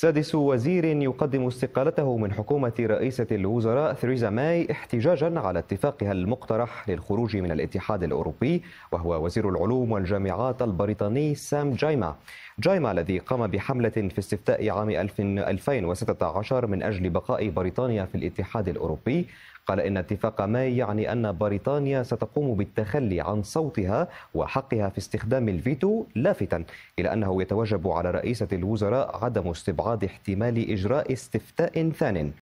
سادس وزير يقدم استقالته من حكومة رئيسة الوزراء ثريزا ماي احتجاجا على اتفاقها المقترح للخروج من الاتحاد الأوروبي وهو وزير العلوم والجامعات البريطاني سام جايما جايما الذي قام بحملة في استفتاء عام 2016 من أجل بقاء بريطانيا في الاتحاد الأوروبي قال إن اتفاق ماي يعني أن بريطانيا ستقوم بالتخلي عن صوتها وحقها في استخدام الفيتو لافتا إلى أنه يتوجب على رئيسة الوزراء عدم استبعاد احتمال إجراء استفتاء ثان